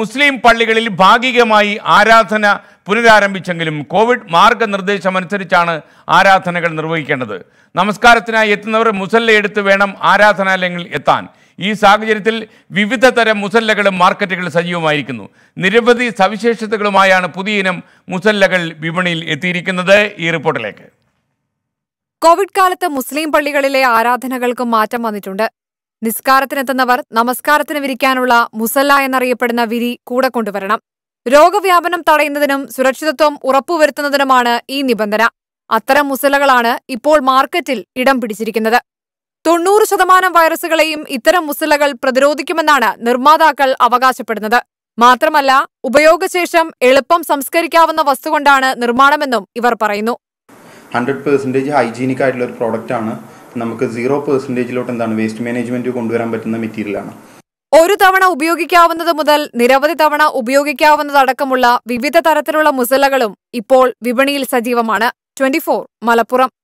മുസ്ലിം പള്ളികളിൽ ഭാഗികമായി ആരാധന പുനരാരംഭിച്ചെങ്കിലും കോവിഡ് മാർഗനിർദ്ദേശമനുസരിച്ചാണ് ആരാധനകൾ നിർവഹിക്കേണ്ടത് നമസ്കാരത്തിനായി എത്തുന്നവർ മുസല്ല എടുത്ത് വേണം ആരാധനാലയങ്ങളിൽ എത്താൻ ഈ സാഹചര്യത്തിൽ വിവിധ തരം മുസല്ലകളും മാർക്കറ്റുകൾ സജീവമായിരിക്കുന്നു നിരവധി സവിശേഷതകളുമായാണ് പുതിയ ഇനം മുസല്ലകൾ വിപണിയിൽ എത്തിയിരിക്കുന്നത് ഈ റിപ്പോർട്ടിലേക്ക് കോവിഡ് കാലത്ത് മുസ്ലിം പള്ളികളിലെ ആരാധനകൾക്കും മാറ്റം വന്നിട്ടുണ്ട് നിസ്കാരത്തിനെത്തുന്നവർ നമസ്കാരത്തിന് വിരിക്കാനുള്ള മുസല്ല എന്നറിയപ്പെടുന്ന വിരി കൂടെ കൊണ്ടുവരണം രോഗവ്യാപനം തടയുന്നതിനും സുരക്ഷിതത്വം ഉറപ്പുവരുത്തുന്നതിനുമാണ് ഈ നിബന്ധന അത്തരം മുസലകളാണ് ഇപ്പോൾ മാർക്കറ്റിൽ ഇടം പിടിച്ചിരിക്കുന്നത് തൊണ്ണൂറ് ശതമാനം വൈറസുകളെയും ഇത്തരം മുസലകൾ പ്രതിരോധിക്കുമെന്നാണ് നിർമ്മാതാക്കൾ അവകാശപ്പെടുന്നത് മാത്രമല്ല ഉപയോഗശേഷം എളുപ്പം സംസ്കരിക്കാവുന്ന വസ്തുകൊണ്ടാണ് നിർമ്മാണമെന്നും ഇവർ പറയുന്നു ഹൺഡ്രഡ് പെർസെൻറ്റേജ് ഹൈജീനിക് ആയിട്ടുള്ള ഒരു പ്രോഡക്റ്റ് ആണ് നമുക്ക് സീറോ പെർസെൻറ്റേജിലോട്ട് എന്താണ് വേസ്റ്റ് മാനേജ്മെന്റ് കൊണ്ടുവരാൻ പറ്റുന്ന മെറ്റീരിയലാണ് ഒരു തവണ ഉപയോഗിക്കാവുന്നത് മുതൽ നിരവധി തവണ ഉപയോഗിക്കാവുന്നതടക്കമുള്ള വിവിധ തരത്തിലുള്ള മുസലകളും ഇപ്പോൾ വിപണിയിൽ സജീവമാണ് ട്വന്റി മലപ്പുറം